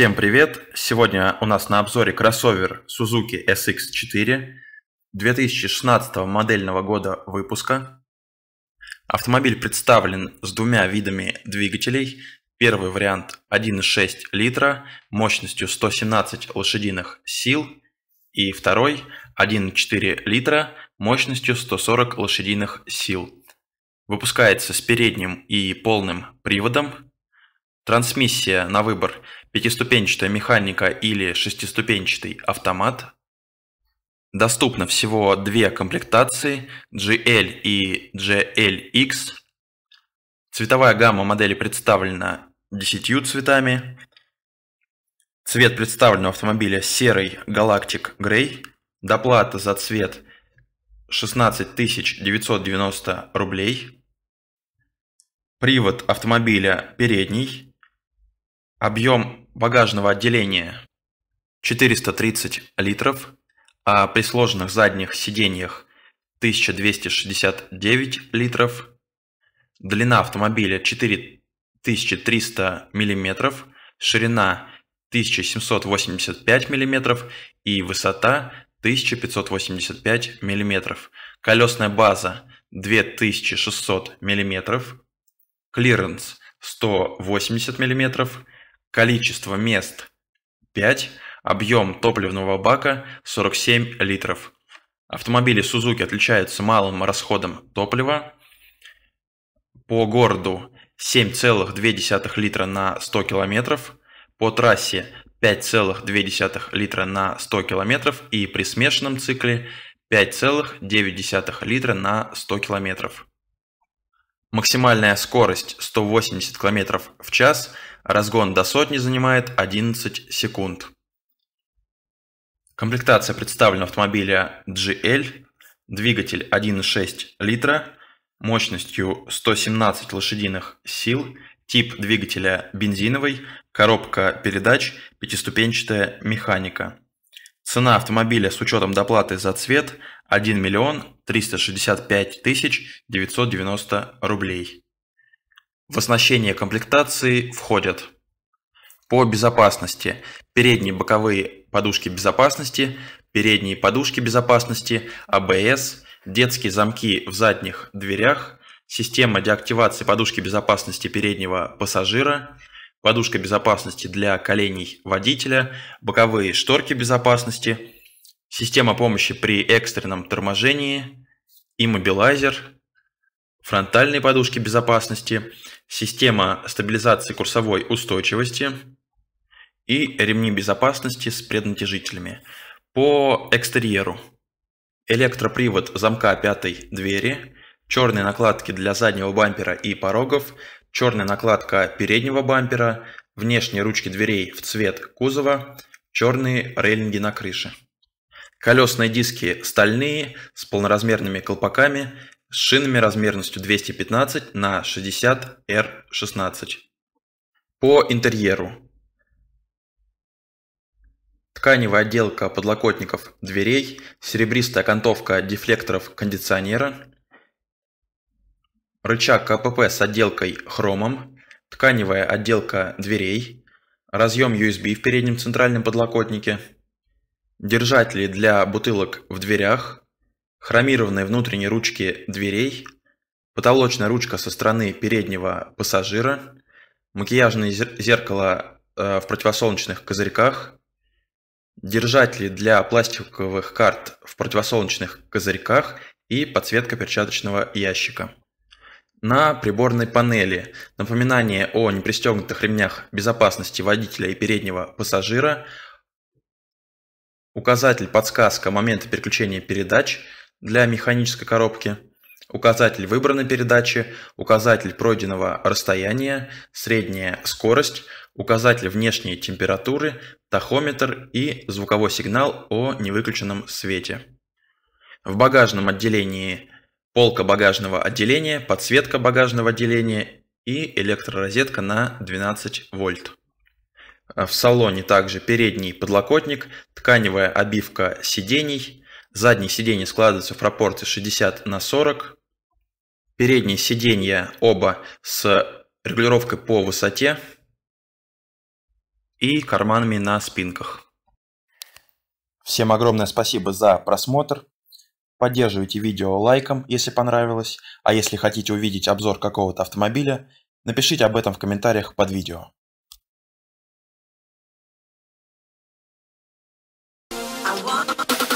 Всем привет! Сегодня у нас на обзоре кроссовер Suzuki SX4 2016 модельного года выпуска. Автомобиль представлен с двумя видами двигателей. Первый вариант 1,6 литра мощностью 117 лошадиных сил и второй 1,4 литра мощностью 140 лошадиных сил. Выпускается с передним и полным приводом Трансмиссия на выбор пятиступенчатая механика или шестиступенчатый автомат. Доступно всего две комплектации GL и GLX. Цветовая гамма модели представлена 10 цветами. Цвет представленного автомобиля серый Galactic Grey. Доплата за цвет 16 990 рублей. Привод автомобиля передний Объем багажного отделения 430 литров, а при сложенных задних сиденьях 1269 литров. Длина автомобиля 4300 миллиметров, ширина 1785 миллиметров и высота 1585 миллиметров. Колесная база 2600 миллиметров, клиренс 180 миллиметров. Количество мест – 5, объем топливного бака – 47 литров. Автомобили Suzuki отличаются малым расходом топлива. По городу 7,2 литра на 100 километров, по трассе 5,2 литра на 100 километров и при смешанном цикле 5,9 литра на 100 километров. Максимальная скорость 180 км в час, разгон до сотни занимает 11 секунд. Комплектация представлена автомобиля GL, двигатель 1.6 литра, мощностью 117 лошадиных сил, тип двигателя бензиновый, коробка передач, пятиступенчатая механика. Цена автомобиля с учетом доплаты за цвет 1 миллион 365 тысяч 990 рублей. В оснащение комплектации входят по безопасности передние боковые подушки безопасности, передние подушки безопасности, АБС, детские замки в задних дверях, система деактивации подушки безопасности переднего пассажира, подушка безопасности для коленей водителя, боковые шторки безопасности, система помощи при экстренном торможении, иммобилайзер, фронтальные подушки безопасности, система стабилизации курсовой устойчивости и ремни безопасности с преднатяжителями. По экстерьеру электропривод замка пятой двери, черные накладки для заднего бампера и порогов, черная накладка переднего бампера, внешние ручки дверей в цвет кузова, черные рейлинги на крыше. Колесные диски стальные, с полноразмерными колпаками, с шинами размерностью 215 на 60 R16. По интерьеру. Тканевая отделка подлокотников дверей, серебристая окантовка дефлекторов кондиционера, рычаг КПП с отделкой хромом, тканевая отделка дверей, разъем USB в переднем центральном подлокотнике, держатели для бутылок в дверях, хромированные внутренние ручки дверей, потолочная ручка со стороны переднего пассажира, макияжное зеркало э, в противосолнечных козырьках, держатели для пластиковых карт в противосолнечных козырьках и подсветка перчаточного ящика на приборной панели напоминание о непристегнутых ремнях безопасности водителя и переднего пассажира, указатель подсказка момента переключения передач для механической коробки, указатель выбранной передачи, указатель пройденного расстояния, средняя скорость, указатель внешней температуры, тахометр и звуковой сигнал о невыключенном свете. В багажном отделении полка багажного отделения, подсветка багажного отделения и электророзетка на 12 вольт. Э, в салоне также передний подлокотник, тканевая обивка сидений, задние сиденья складываются в пропорции 60 на 40, передние сиденья оба с регулировкой по высоте и карманами на спинках. Всем огромное спасибо за просмотр. Поддерживайте видео лайком, если понравилось, а если хотите увидеть обзор какого-то автомобиля, напишите об этом в комментариях под видео. I want